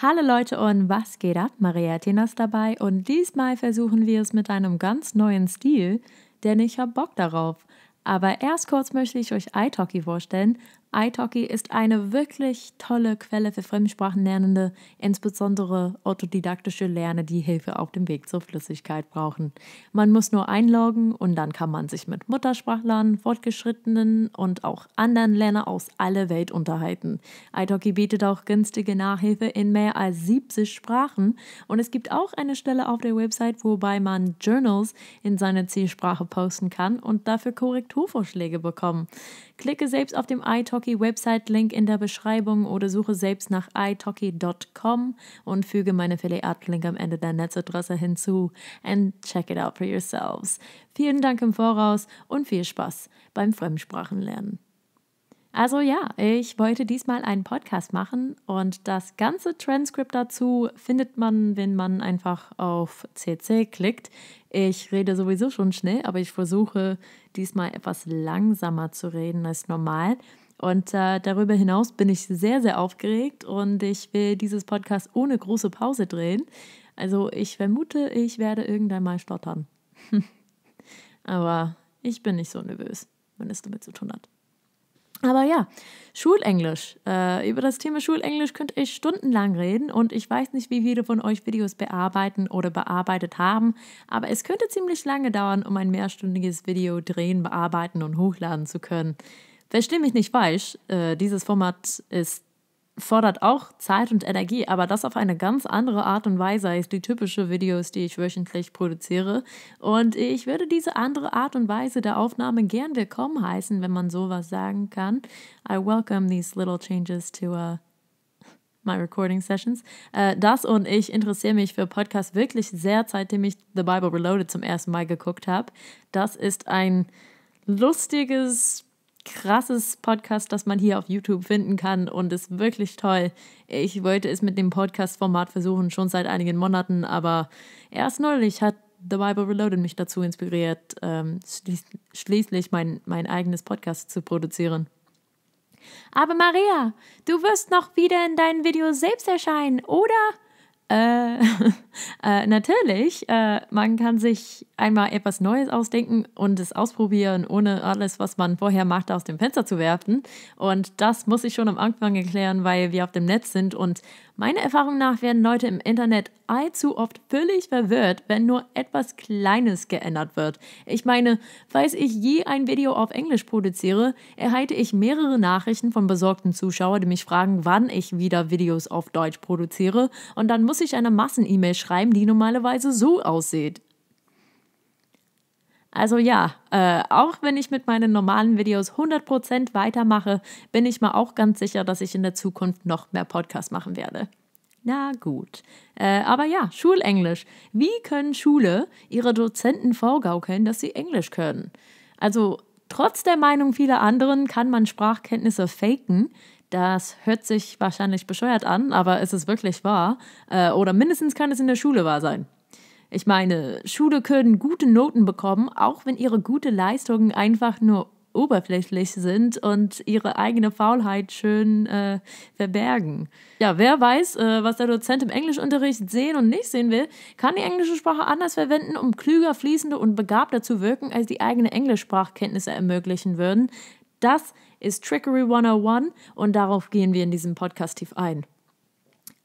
Hallo Leute und was geht ab? Maria Athenas dabei und diesmal versuchen wir es mit einem ganz neuen Stil, denn ich habe Bock darauf. Aber erst kurz möchte ich euch iTalki vorstellen italki ist eine wirklich tolle Quelle für Fremdsprachenlernende, insbesondere autodidaktische Lerner, die Hilfe auf dem Weg zur Flüssigkeit brauchen. Man muss nur einloggen und dann kann man sich mit Muttersprachlern, Fortgeschrittenen und auch anderen Lernern aus aller Welt unterhalten. italki bietet auch günstige Nachhilfe in mehr als 70 Sprachen und es gibt auch eine Stelle auf der Website, wobei man Journals in seiner Zielsprache posten kann und dafür Korrekturvorschläge bekommen. Klicke selbst auf dem italki-Website-Link in der Beschreibung oder suche selbst nach italki.com und füge meine Affiliate-Link am Ende der Netzadresse hinzu. And check it out for yourselves. Vielen Dank im Voraus und viel Spaß beim Fremdsprachenlernen. Also ja, ich wollte diesmal einen Podcast machen und das ganze Transkript dazu findet man, wenn man einfach auf CC klickt. Ich rede sowieso schon schnell, aber ich versuche diesmal etwas langsamer zu reden als normal. Und äh, darüber hinaus bin ich sehr, sehr aufgeregt und ich will dieses Podcast ohne große Pause drehen. Also ich vermute, ich werde irgendwann mal stottern. aber ich bin nicht so nervös, wenn es damit zu tun hat. Aber ja, Schulenglisch. Äh, über das Thema Schulenglisch könnte ich stundenlang reden und ich weiß nicht, wie viele von euch Videos bearbeiten oder bearbeitet haben, aber es könnte ziemlich lange dauern, um ein mehrstündiges Video drehen, bearbeiten und hochladen zu können. Verstehe mich nicht falsch, äh, dieses Format ist fordert auch Zeit und Energie, aber das auf eine ganz andere Art und Weise als die typische Videos, die ich wöchentlich produziere. Und ich würde diese andere Art und Weise der Aufnahme gern willkommen heißen, wenn man sowas sagen kann. I welcome these little changes to uh, my recording sessions. Uh, das und ich interessiere mich für Podcasts wirklich sehr, seitdem ich The Bible Reloaded zum ersten Mal geguckt habe. Das ist ein lustiges krasses Podcast, das man hier auf YouTube finden kann und ist wirklich toll. Ich wollte es mit dem Podcast-Format versuchen, schon seit einigen Monaten, aber erst neulich hat The Bible Reloaded mich dazu inspiriert, ähm, schließ schließlich mein, mein eigenes Podcast zu produzieren. Aber Maria, du wirst noch wieder in deinem Video selbst erscheinen, oder? Äh, äh, natürlich, äh, man kann sich einmal etwas Neues ausdenken und es ausprobieren, ohne alles, was man vorher macht, aus dem Fenster zu werfen. Und das muss ich schon am Anfang erklären, weil wir auf dem Netz sind. Und meiner Erfahrung nach werden Leute im Internet allzu oft völlig verwirrt, wenn nur etwas Kleines geändert wird. Ich meine, falls ich je ein Video auf Englisch produziere, erhalte ich mehrere Nachrichten von besorgten Zuschauern, die mich fragen, wann ich wieder Videos auf Deutsch produziere. Und dann muss muss ich eine Massen-E-Mail schreiben, die normalerweise so aussieht. Also ja, äh, auch wenn ich mit meinen normalen Videos 100% weitermache, bin ich mir auch ganz sicher, dass ich in der Zukunft noch mehr Podcasts machen werde. Na gut. Äh, aber ja, Schulenglisch. Wie können Schule ihre Dozenten vorgaukeln, dass sie Englisch können? Also, trotz der Meinung vieler anderen kann man Sprachkenntnisse faken, das hört sich wahrscheinlich bescheuert an, aber es ist wirklich wahr? Äh, oder mindestens kann es in der Schule wahr sein. Ich meine, Schule können gute Noten bekommen, auch wenn ihre gute Leistungen einfach nur oberflächlich sind und ihre eigene Faulheit schön äh, verbergen. Ja, wer weiß, äh, was der Dozent im Englischunterricht sehen und nicht sehen will, kann die englische Sprache anders verwenden, um klüger, fließender und begabter zu wirken, als die eigene Englischsprachkenntnisse ermöglichen würden. Das ist Trickery 101 und darauf gehen wir in diesem Podcast tief ein.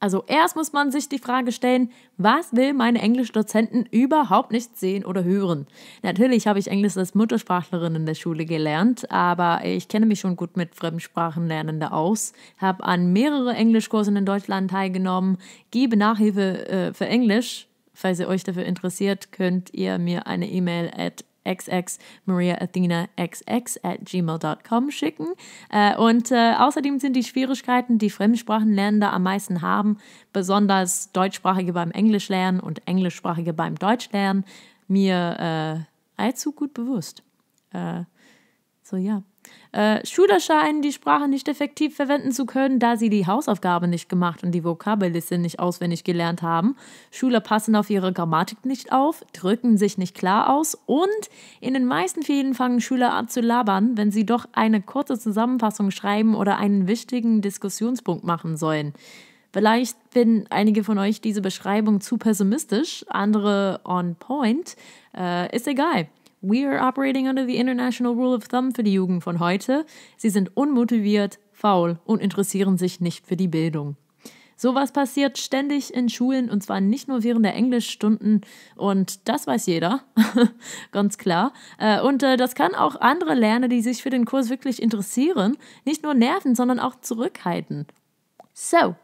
Also erst muss man sich die Frage stellen, was will meine Englischdozenten überhaupt nicht sehen oder hören? Natürlich habe ich Englisch als Muttersprachlerin in der Schule gelernt, aber ich kenne mich schon gut mit Fremdsprachenlernende aus, habe an mehrere Englischkursen in Deutschland teilgenommen, gebe Nachhilfe äh, für Englisch. Falls ihr euch dafür interessiert, könnt ihr mir eine E-Mail at xx Maria Athena xx at gmail.com schicken. Äh, und äh, außerdem sind die Schwierigkeiten, die Fremdsprachenlernende am meisten haben, besonders Deutschsprachige beim Englischlernen und Englischsprachige beim Deutschlernen, mir äh, allzu gut bewusst. Äh, so, ja. Äh, Schüler scheinen die Sprache nicht effektiv verwenden zu können, da sie die Hausaufgabe nicht gemacht und die Vokabelliste nicht auswendig gelernt haben. Schüler passen auf ihre Grammatik nicht auf, drücken sich nicht klar aus und in den meisten Fällen fangen Schüler an zu labern, wenn sie doch eine kurze Zusammenfassung schreiben oder einen wichtigen Diskussionspunkt machen sollen. Vielleicht finden einige von euch diese Beschreibung zu pessimistisch, andere on point. Äh, ist egal. We are operating under the international rule of thumb für die Jugend von heute. Sie sind unmotiviert, faul und interessieren sich nicht für die Bildung. Sowas passiert ständig in Schulen und zwar nicht nur während der Englischstunden und das weiß jeder, ganz klar. Äh, und äh, das kann auch andere Lerner, die sich für den Kurs wirklich interessieren, nicht nur nerven, sondern auch zurückhalten. So,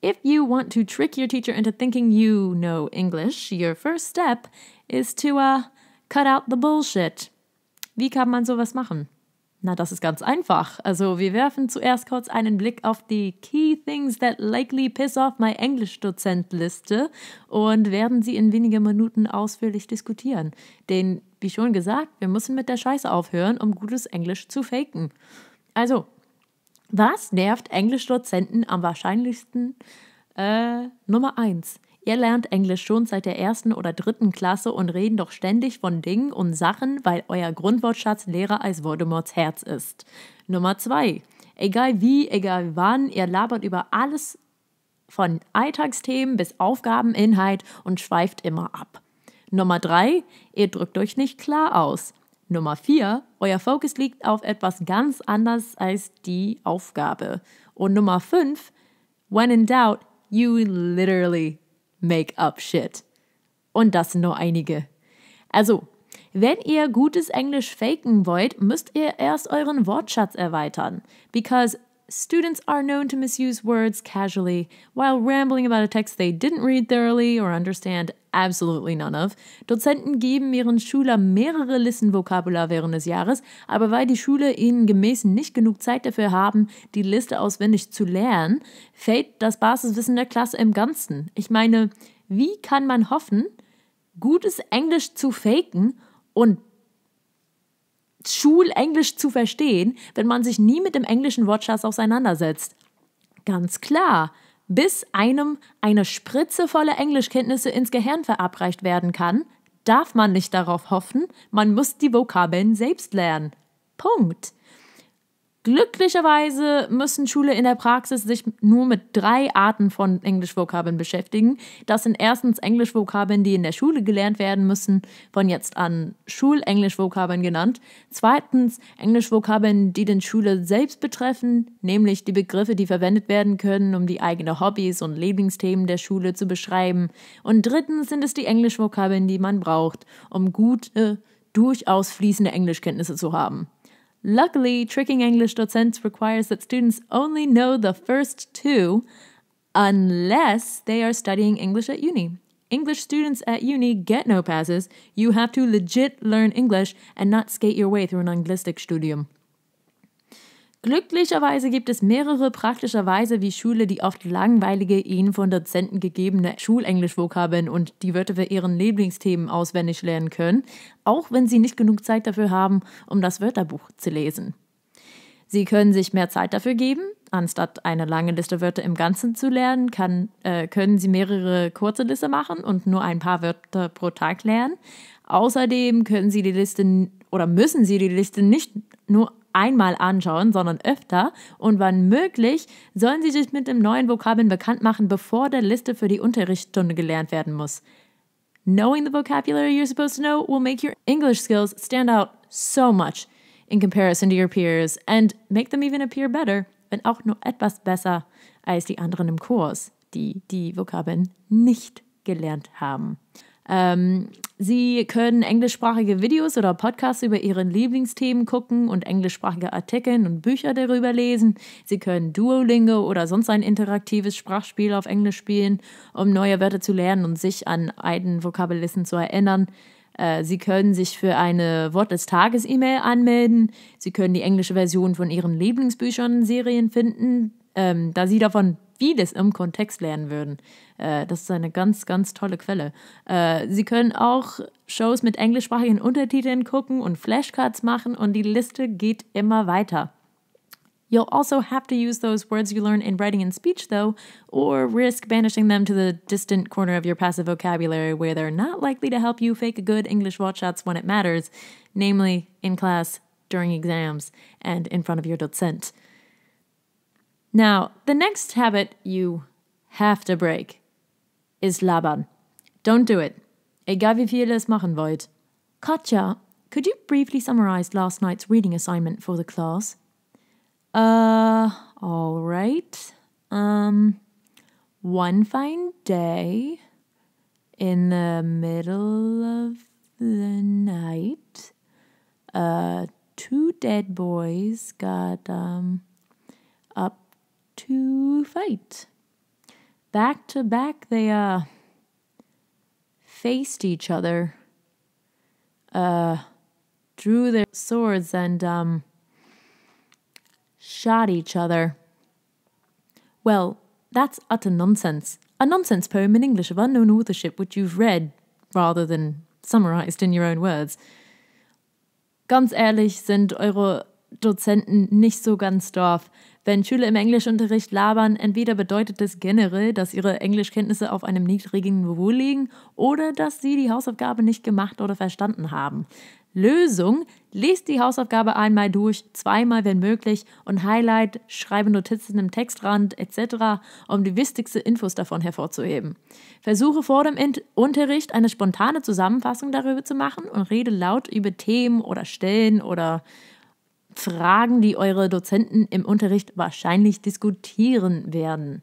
if you want to trick your teacher into thinking you know English, your first step is to uh, Cut out the bullshit. Wie kann man sowas machen? Na, das ist ganz einfach. Also, wir werfen zuerst kurz einen Blick auf die Key Things that likely piss off my English Dozent liste und werden sie in wenigen Minuten ausführlich diskutieren. Denn, wie schon gesagt, wir müssen mit der Scheiße aufhören, um gutes Englisch zu faken. Also, was nervt Englischdozenten am wahrscheinlichsten? Äh, Nummer 1. Ihr lernt Englisch schon seit der ersten oder dritten Klasse und reden doch ständig von Dingen und Sachen, weil euer Grundwortschatz leerer als Voldemorts Herz ist. Nummer zwei. Egal wie, egal wann, ihr labert über alles von Alltagsthemen bis Aufgabeninhalt und schweift immer ab. Nummer drei. Ihr drückt euch nicht klar aus. Nummer vier. euer Fokus liegt auf etwas ganz anderes als die Aufgabe. Und Nummer fünf. when in doubt, you literally Make-up-Shit. Und das sind nur einige. Also, wenn ihr gutes Englisch faken wollt, müsst ihr erst euren Wortschatz erweitern. Because students are known to misuse words casually while rambling about a text they didn't read thoroughly or understand absolutely none of. Dozenten geben ihren Schülern mehrere Listenvokabular während des Jahres, aber weil die Schüler ihnen gemäß nicht genug Zeit dafür haben, die Liste auswendig zu lernen, fällt das Basiswissen der Klasse im Ganzen. Ich meine, wie kann man hoffen, gutes Englisch zu faken und Schulenglisch zu verstehen, wenn man sich nie mit dem englischen Wortschatz auseinandersetzt? Ganz klar, bis einem eine Spritze voller Englischkenntnisse ins Gehirn verabreicht werden kann, darf man nicht darauf hoffen, man muss die Vokabeln selbst lernen. Punkt. Glücklicherweise müssen Schüler in der Praxis sich nur mit drei Arten von Englischvokabeln beschäftigen. Das sind erstens Englischvokabeln, die in der Schule gelernt werden müssen, von jetzt an Schulenglischvokabeln genannt. Zweitens Englischvokabeln, die den Schüler selbst betreffen, nämlich die Begriffe, die verwendet werden können, um die eigenen Hobbys und Lieblingsthemen der Schule zu beschreiben. Und drittens sind es die Englischvokabeln, die man braucht, um gute, durchaus fließende Englischkenntnisse zu haben. Luckily, tricking English requires that students only know the first two unless they are studying English at uni. English students at uni get no passes. You have to legit learn English and not skate your way through an Anglistic studium. Glücklicherweise gibt es mehrere praktische Weise, wie Schüler die oft langweilige, ihnen von Dozenten gegebene Schulenglisch-Vokabeln und die Wörter für ihren Lieblingsthemen auswendig lernen können, auch wenn sie nicht genug Zeit dafür haben, um das Wörterbuch zu lesen. Sie können sich mehr Zeit dafür geben. Anstatt eine lange Liste Wörter im Ganzen zu lernen, kann, äh, können Sie mehrere kurze Liste machen und nur ein paar Wörter pro Tag lernen. Außerdem können Sie die Liste oder müssen Sie die Liste nicht nur einmal anschauen, sondern öfter. Und wann möglich, sollen Sie sich mit dem neuen Vokabeln bekannt machen, bevor der Liste für die Unterrichtsstunde gelernt werden muss. Knowing the vocabulary you're supposed to know will make your English skills stand out so much in comparison to your peers and make them even appear better, wenn auch nur etwas besser als die anderen im Kurs, die die Vokabeln nicht gelernt haben. Ähm, Sie können englischsprachige Videos oder Podcasts über ihren Lieblingsthemen gucken und englischsprachige Artikel und Bücher darüber lesen. Sie können Duolingo oder sonst ein interaktives Sprachspiel auf Englisch spielen, um neue Wörter zu lernen und sich an alten Vokabulisten zu erinnern. Äh, Sie können sich für eine Wort des Tages-E-Mail anmelden. Sie können die englische Version von Ihren Lieblingsbüchern und Serien finden. Ähm, da Sie davon vieles im Kontext lernen würden. Äh, das ist eine ganz, ganz tolle Quelle. Äh, Sie können auch Shows mit englischsprachigen Untertiteln gucken und Flashcards machen und die Liste geht immer weiter. You'll also have to use those words you learn in writing and speech, though, or risk banishing them to the distant corner of your passive vocabulary where they're not likely to help you fake good English watchouts when it matters, namely in class, during exams, and in front of your docent. Now, the next habit you have to break is labern. Don't do it. Egal wie viel es machen wollt. Katja, could you briefly summarize last night's reading assignment for the class? Uh, all right. Um, one fine day in the middle of the night, uh, two dead boys got um, up to fight. Back to back, they uh, faced each other, uh, drew their swords, and um, shot each other. Well, that's utter nonsense. A nonsense poem in English of unknown authorship, which you've read rather than summarized in your own words. Ganz ehrlich sind eure Dozenten nicht so ganz drauf, Wenn Schüler im Englischunterricht labern, entweder bedeutet das generell, dass ihre Englischkenntnisse auf einem niedrigen Niveau liegen oder dass sie die Hausaufgabe nicht gemacht oder verstanden haben. Lösung: Lest die Hausaufgabe einmal durch, zweimal wenn möglich und Highlight, schreibe Notizen im Textrand etc., um die wichtigsten Infos davon hervorzuheben. Versuche vor dem In Unterricht eine spontane Zusammenfassung darüber zu machen und rede laut über Themen oder Stellen oder Fragen, die eure Dozenten im Unterricht wahrscheinlich diskutieren werden.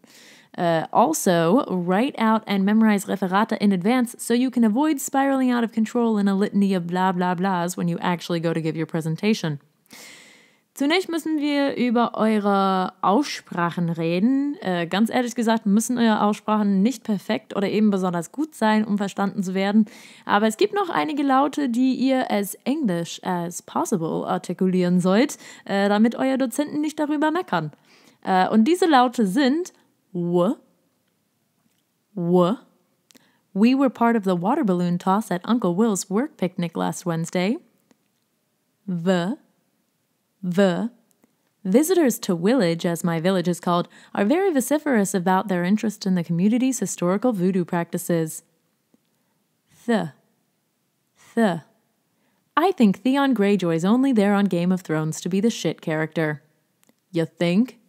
Uh, also, write out and memorize Referate in advance so you can avoid spiraling out of control in a litany of blah blah blahs when you actually go to give your presentation. Zunächst müssen wir über eure Aussprachen reden. Äh, ganz ehrlich gesagt müssen eure Aussprachen nicht perfekt oder eben besonders gut sein, um verstanden zu werden. Aber es gibt noch einige Laute, die ihr as English as possible artikulieren sollt, äh, damit eure Dozenten nicht darüber meckern. Äh, und diese Laute sind W, W. We were part of the water balloon toss at Uncle Will's work picnic last Wednesday. The The Visitors to Willage, as my village is called, are very vociferous about their interest in the community's historical voodoo practices. The. The. I think Theon Greyjoy's only there on Game of Thrones to be the shit character. You think?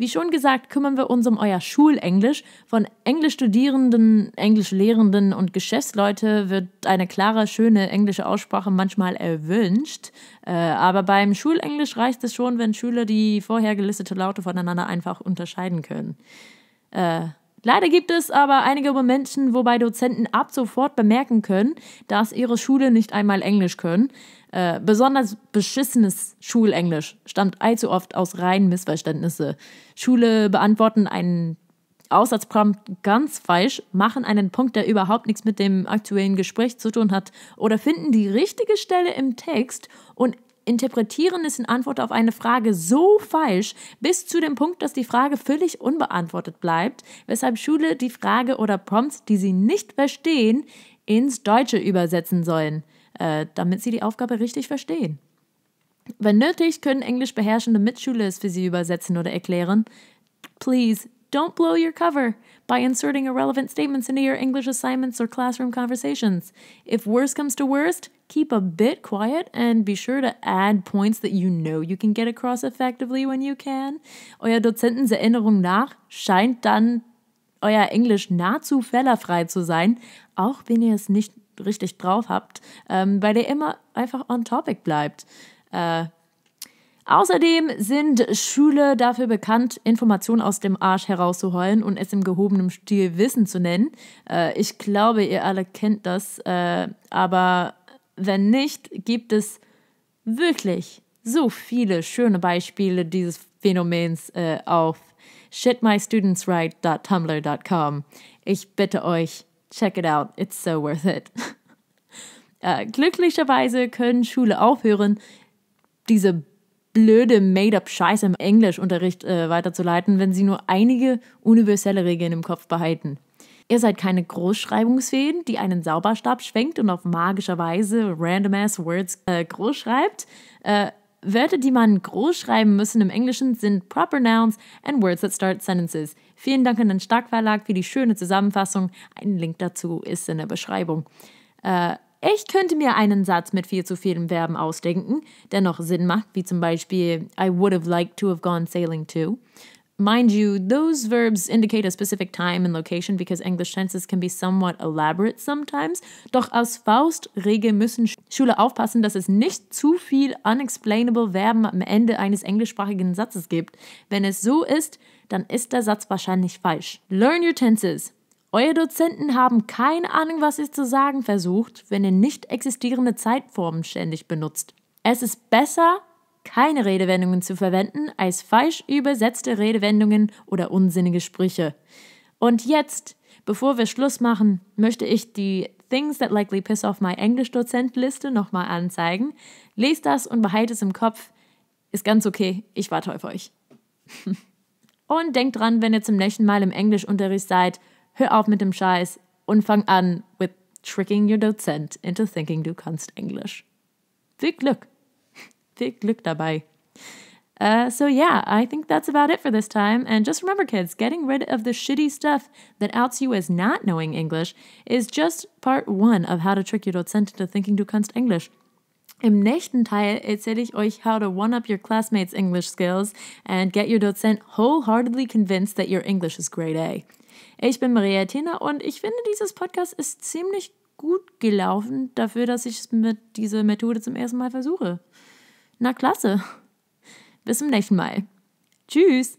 Wie schon gesagt, kümmern wir uns um euer Schulenglisch. Von Englischstudierenden, Englischlehrenden und Geschäftsleute wird eine klare, schöne englische Aussprache manchmal erwünscht. Äh, aber beim Schulenglisch reicht es schon, wenn Schüler die vorher gelistete Laute voneinander einfach unterscheiden können. Äh, Leider gibt es aber einige Momente, wobei Dozenten ab sofort bemerken können, dass ihre Schule nicht einmal Englisch können. Äh, besonders beschissenes Schulenglisch stammt allzu oft aus reinen Missverständnissen. Schule beantworten einen Aussatzprompt ganz falsch, machen einen Punkt, der überhaupt nichts mit dem aktuellen Gespräch zu tun hat, oder finden die richtige Stelle im Text und interpretieren es in Antwort auf eine Frage so falsch, bis zu dem Punkt, dass die Frage völlig unbeantwortet bleibt, weshalb Schule die Frage oder Prompts, die sie nicht verstehen, ins Deutsche übersetzen sollen äh, damit sie die Aufgabe richtig verstehen. Wenn nötig, können englisch beherrschende Mitschüler es für sie übersetzen oder erklären. Please don't blow your cover by inserting irrelevant statements into your English assignments or classroom conversations. If worse comes to worst, keep a bit quiet and be sure to add points that you know you can get across effectively when you can. Euer Dozentens Erinnerung nach scheint dann euer Englisch nahezu fehlerfrei zu sein, auch wenn ihr es nicht richtig drauf habt, ähm, weil ihr immer einfach on topic bleibt. Äh, Außerdem sind Schüler dafür bekannt, Informationen aus dem Arsch herauszuholen und es im gehobenen Stil Wissen zu nennen. Äh, ich glaube, ihr alle kennt das, äh, aber wenn nicht, gibt es wirklich so viele schöne Beispiele dieses Phänomens äh, auf shitmystudentsright.tumblr.com. Ich bitte euch, Check it out, it's so worth it. Äh, glücklicherweise können Schule aufhören, diese blöde Made-up-Scheiße im Englischunterricht äh, weiterzuleiten, wenn sie nur einige universelle Regeln im Kopf behalten. Ihr seid keine Großschreibungsfeen, die einen Sauberstab schwenkt und auf magischer Weise random-ass Words äh, schreibt. Äh, Wörter, die man groß schreiben müssen im Englischen, sind Proper Nouns and Words that start sentences. Vielen Dank an den Stark Verlag für die schöne Zusammenfassung. Ein Link dazu ist in der Beschreibung. Äh, ich könnte mir einen Satz mit viel zu vielen Verben ausdenken, der noch Sinn macht, wie zum Beispiel I would have liked to have gone sailing too. Mind you, those verbs indicate a specific time and location because English tenses can be somewhat elaborate sometimes. Doch aus Faustregel müssen Schüler aufpassen, dass es nicht zu viel unexplainable Verben am Ende eines englischsprachigen Satzes gibt. Wenn es so ist, dann ist der Satz wahrscheinlich falsch. Learn your tenses. Eure Dozenten haben keine Ahnung, was ihr zu sagen versucht, wenn ihr nicht existierende Zeitformen ständig benutzt. Es ist besser, keine Redewendungen zu verwenden, als falsch übersetzte Redewendungen oder unsinnige Sprüche. Und jetzt, bevor wir Schluss machen, möchte ich die Things That Likely Piss Off My english dozent liste nochmal anzeigen. Lest das und behaltet es im Kopf. Ist ganz okay. Ich warte auf euch. Und denk dran, wenn ihr zum nächsten Mal im Englischunterricht seid, hör auf mit dem Scheiß und fang an with tricking your Dozent into thinking du kannst Englisch. Viel Glück. Viel Glück dabei. Uh, so, yeah, I think that's about it for this time. And just remember, kids, getting rid of the shitty stuff that outs you as not knowing English is just part one of how to trick your Dozent into thinking du kannst Englisch. Im nächsten Teil erzähle ich euch, how to one up your classmates' English skills and get your Dozent wholeheartedly convinced that your English is grade A. Ich bin Maria Athena und ich finde, dieses Podcast ist ziemlich gut gelaufen dafür, dass ich es mit dieser Methode zum ersten Mal versuche. Na klasse. Bis zum nächsten Mal. Tschüss.